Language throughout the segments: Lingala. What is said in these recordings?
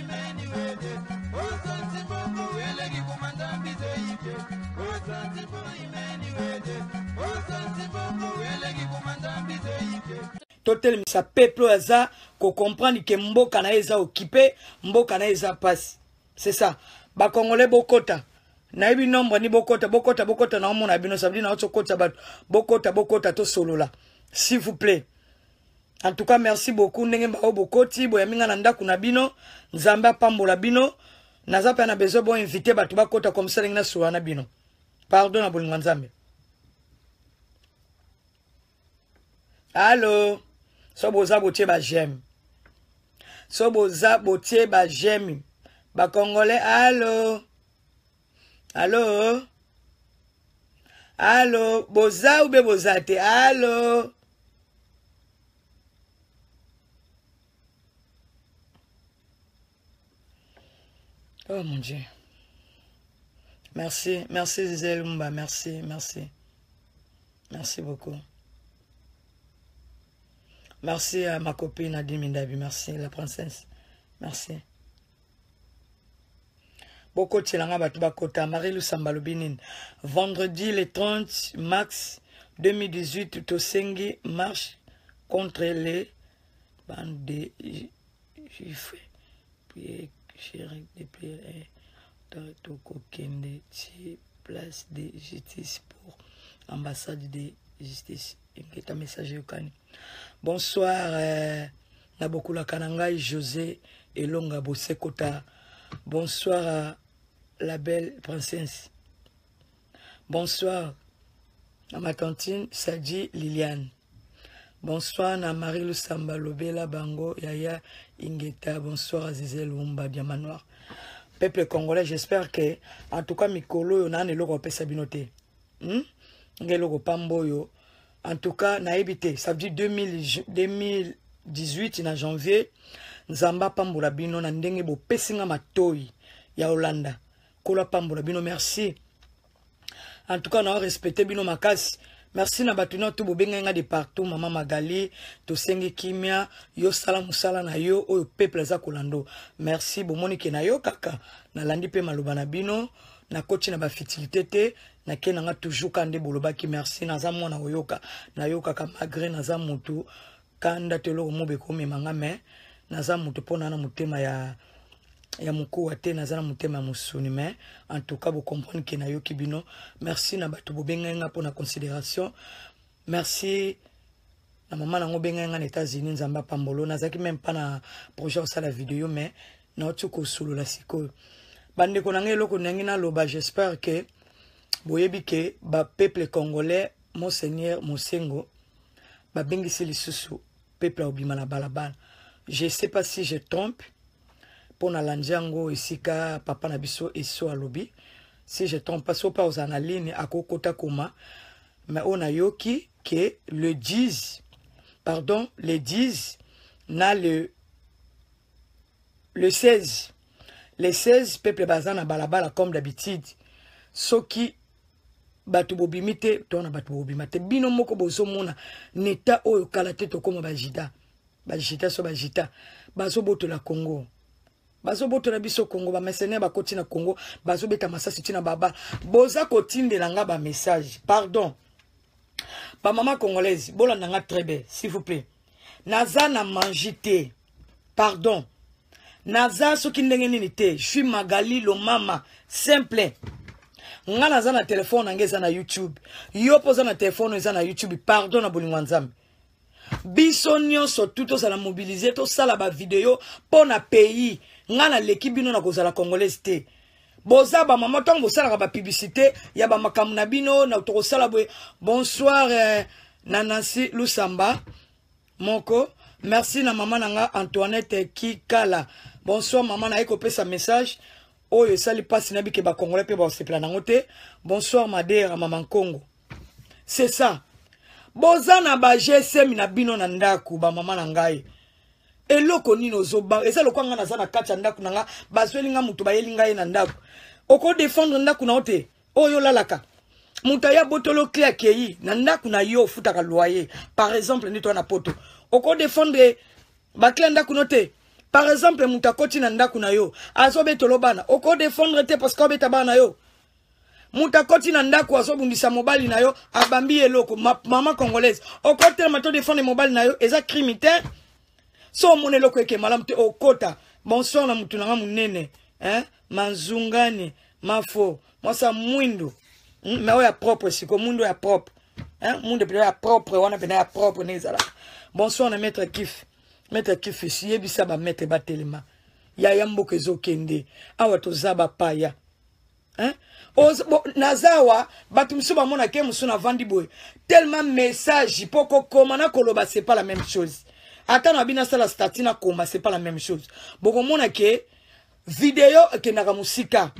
imeni wede ozansi bongo weleki kumandambiso ipye ozansi bo imeni wede ozansi bongo weleki kumandambiso ipye totelemisa peuple oyo aza kocomprendre ke mboka na ye eza okipe mboka na ye eza mpasi c'est ça bakongole bokota nayebi nombre ni bokota bokota bokota naomona bino sabdi naotokotisa bato bokota bokota tosolola s'il vous plaît en tout cas merci beaucoup ndenge mbao bokoti boyami nga na ndako na bino nzambe apambola bino naza mpe na besoin boinvite bato bakɔta komisa ndenge nasuwa na bino pardon na bolingo ya nzambe alo so boza botie bageme so boza botie bageme bakongole alo alo alo boza ube boza te alo Oh mon Dieu. Merci, merci Zizel Mba. merci, merci. Merci beaucoup. Merci à ma copine Adi merci la princesse. Merci. Beaucoup Kota Marie-Lou Sambalobinin. Vendredi le 30 mars 2018, Tosengi marche contre les bandes de Cheikh e dans Tokokende tu place de justice pour ambassade de justice enketa message yokani bonsoir euh, nabokolaka na Kananga, josé elonga bosekota bonsoir euh, la belle princesse bonsoir à ma cantine sadi liliane bonsoir na marie Samba, lobela bango yaya Ingeta, bonsoir Azizel Wumba, Diamanoir. Peuple congolais, j'espère que, en tout cas, Mikolo, on a un éloque à hmm Hum? pamboyo. En tout cas, naïbité, ça veut dire 2018, na janvier, Nzamba pambula bino, na ndenge bo pesinga matoi, ya Hollanda. Kola pambola bino, merci. En tout cas, on a respecté bino makasi. merci na bato nyonso bobengai nga de partout mama magali tosengi kimia yo sala mosala na yo oyo peuple aza kolando merci bomoni ke na yo kaka nalandi mpe maloba na bino nakoti na bafitilité te nake nanga toujours ka nde bolobaki merci naza mwana oyoka nayokaka malgré naza motu kanda te eloko mobeko omemanga me naza motu mpona na motema ya ya mokowa te na motema ya mais en tout cas que na yo bino merci na bato bobenga nga mpona considération merci na mama na obengai nga na états-unis nzambe apambolo nazalaki meme na projet la vidéo mais nauti kosolola sikoyo bandeko na ngai eloko ndenge naloba j'espère ke boyebi ke peuple congolais monseigneur mosengo babengisi lisusu peuple obima na balabala je sais pas si je trompe pour Lanjango, Isika, papa na biso eso alobi si je trompe pas so aux koma me a yoki que le 10 pardon le 10 na le le 16 le 16 peuple bazan balabala comme d'habitude soki qui bobimi te to na bino moko neta oyo kala te bajida bajita so bajita l'a congo bazobotola biso kongo bamercenaire bakoti na kongo bazobeta masasi ntina baba boza kotindela nga bamessage pardon bamama congolaise bolanda nga très bien s'il vous plaît naza na mangi te pardon naza soki ndenge nini te jui magali lomama simple nga naza na telefone na ngai eza na youtube yo mpo oza na telefone eza na youtube pardon na bolingwa nzambe biso nyonso tu tozala mobilize tosala bavideo mpo na pays ngai naleki bino na kozala congolaise te boza bamama ntango bosalaka bapiblicité ya bamakambo na bino na tokosala boye bonsoir eh, na nansi lusamba moko merci na mama na nga antoinette kikala bonsoir mama naye kopesa message oyo esali mpasi na bike bakongolai mpe basepela nango te bonsoir madera mama nkongo c'est ça boza na bagcm na bino na ndako bamama na ngai eloko nini ozoba eza lokola ngai naza na kati ya ndako na nga bazweli ngai moto bayeli ngai ye na ndako okodefendre ndako na yo te oyo olalaka moto aya botolo cle akei na ndako na yo ofutaka loyer par exemple nde to wana poto okodefendre bacle ndako no te par exemple moto akoti na ndako na yo azobetolo bana okodefendre te parce que obeta bana na yo moto akoti na ndako azobundisa mobali na yo abambi eloko mama congolaise okotelema to defendre mobali na yo eza crime terre so omona eloko eke malamu te okota bonsoir na mutu nanga monene eh? manzungani mafo mwasa mwindu mm, me oyo ya propre siko mwindu ya propre eh? mwindu pena ya propre wana pena ya propre nde ezalaka bonsoir na maître kif maître kif yebisa bamaître batelema yaya mboka ezokende awa ah, toza bapaya eh? Bo, nazawa bato mosusu bamonake mosusu navandi boye tellement message mpo kokoma na koloba c'est pas la même chose ata na bino statina statina na c'est pas la même chose bokomona ke ke naga mosika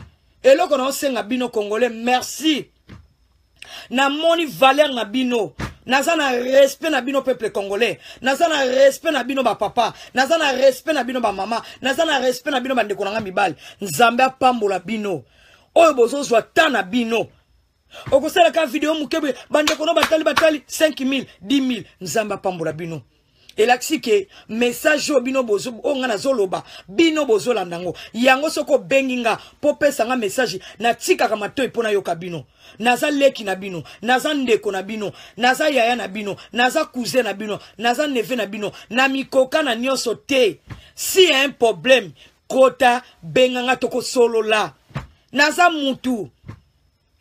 eloko na osenga bino congolais merci moni valer na bino Nazana respect na bino peuple congolais Nazana respect na bino ba papa. na respect na bino ba mama. na respect na bino ba na nga mibali nzambe la bino oyo bino. ta na bino ka video mukebe bande no batali batali 5000 10000 nzambe la bino elakisi ke message oyo bino oyo nga nazoloba bino bozolanda yango yango soki obengi nga mpo pesa nga message natikaka matoi mpo nayoka bino naza leki na bino naza ndeko na bino naza yaya na bino naza cousin na bino naza neve na bino na mikoka na nyonso te si ya un problème kota benganga tokosolola naza mutu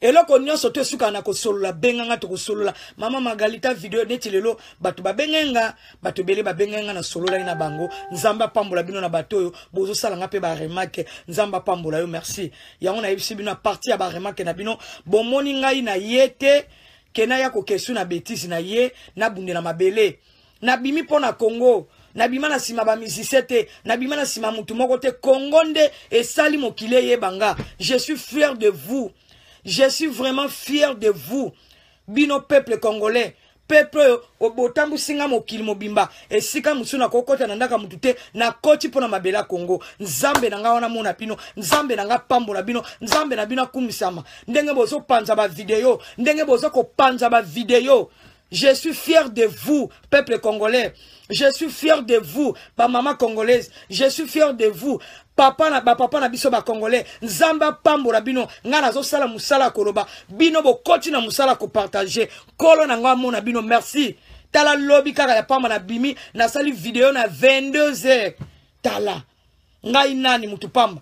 eloko nyonso to esukaka na kosolola benganga tokosolola mama magalita video neti lelo bato babengenga bato ebele babengenga na sololai na bango nzambe apambola bino na bato oyo bozosalanga mpe baremake nzambe apambola yo merci yango nayebisi bino na parti ya baremake na bino bomoni ngai na ye te ke naya kokesu na betise na ye nabundela mabele nabimi mpo na kongo nabima na nsima bamizisie te nabima na nsima motu moko te kongo nde esali mokili eyebanga je suis fier de vous Je suis vraiment fier de vous. Bino peuple congolais. Peuple obotambu singa mokili mobimba. Esika musuna kokota na ndaka mutute na kochi pona mabela Congo. Nzambe nanga wana mona pino. Nzambe nanga pambo na bino. Nzambe na bino kumisama. Ndenge bozo panza ba video. Ndenge bozo ko panza ba video. Je suis fier de vous, peuple congolais. Je suis fier de vous, ma maman congolaise. Je suis fier de vous, papa na papa na biso nzamba pambo la bino ngai sala mosala koloba bino bokoti na musala partage, partager. na ngai mona bino merci tala lobi kaka ya pamba na bimi nasali video na 22 heures tala ngai nani motu pamba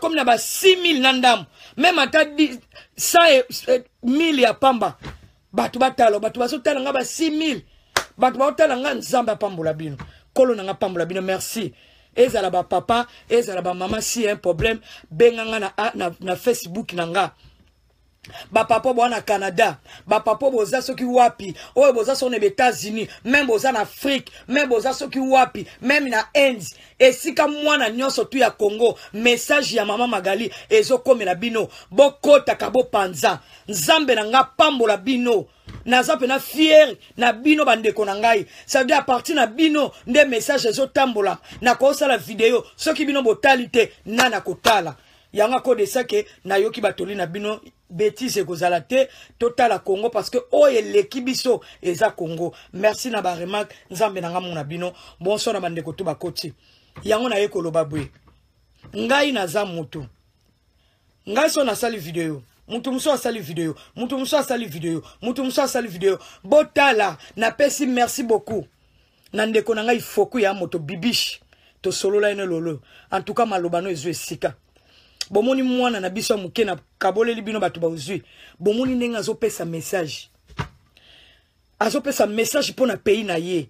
komi na ba 6000 na ndambo meme ata 100000 eh, ya pamba bato Batu bato bazotala nga ba 6000 bato bazotala ngai pambo la bino Kolon na ngai la bino merci ezala bapapa ezala bamama si un problème benganga na, na, na facebook na nga bapapa boza na canada bapapa boza soki wapi oyo boza soki na baetats-unis meme boza na afrike meme boza soki wapi meme na inde esika mwana nyonso tu ya congo message ya mama magali ezokomela bino bokotaka bopanza nzambe na nga pambola bino naza mpena fiere na bino bandeko na ngai sadi apartir na bino nde message ezotambola nakosala video soki bino botali te na nakotala yango akodesake nayoki batoli na bino bétise ekozala te totala congo parce que oye lekibiso, est eza congo merci na baremarke nzambe na nga bino bonso na bandeko to bakoti yango na yeko lobabwe. ngai naza motu ngai so video mutu moussa sali video mutu moussa sali video mutu moussa sali video botala pesi merci beaucoup nande ndeko na foku ya moto bibishi tosolola ene lolo en tout cas malobano esika bomoni mwana na biso kabole moke na kaboleli bino bato baozwi bomoni ndenge sa message azopesa message pona na na ye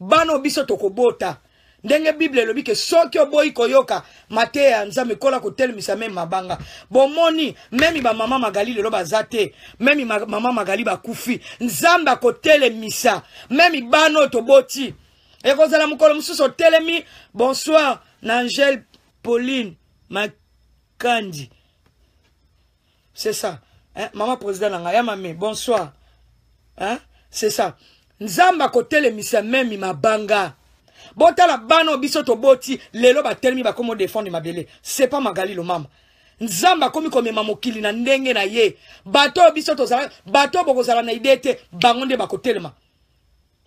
Bano biso biso tokobota ndenge bible lobi ke soki boi koyoka matea misa nzambe kola banga. meme mabanga bomoni memi maman magali lelo zate. te memi mama magali bakufi nzambe misa, memi bana oyo toboti ekozala ko tel telemi. bonsoir Nangel pauline kandi c'est ça hein? mama président na ngai ya mame bonsoir hein? c'est ça nzambe akotelemisa memi mabanga botala bana oyo biso toboti lelo batelemi bakomi odefendre mabele c'est pas magali lomama nzambe akomi komema mokili na ndenge na ye bato oyo biso tozala bato oyo bokozala na ide te bango nde bakotelema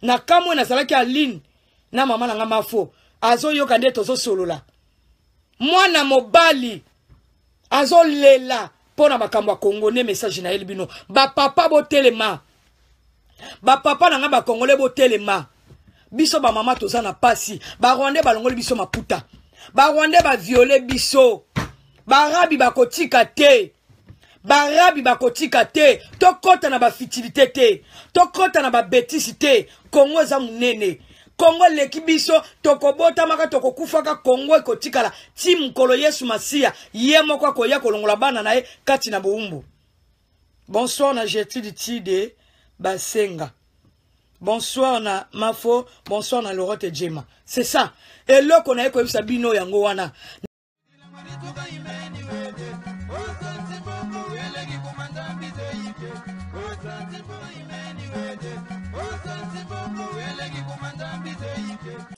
na kamwe nazalaki aline na mama na nga mafo azoyoka nde tozosolola mwana mobali azolela mpo na makambo ya congolais message na ye bino bapapa botelema bapapa na ngai bacongolais botelema biso bamama toza na pasi barwandais balongoli biso maputa barwandais baviole biso barabi bakotika te barabi bakotika te tokɔta na bafitilité te tokɔta na babetisi te kongo eza monene kongo eleki biso tokobotamaka tokokufaka kongo ekotikala ti mokolo yesu masiya ye moko akoya kolongola bana na ye kati na bowumbu bonsoir na gertrude tide basenga bonsoir na mafo bonsoir na lorote jema c'est ça eloko na ye koyebisa bino yango wana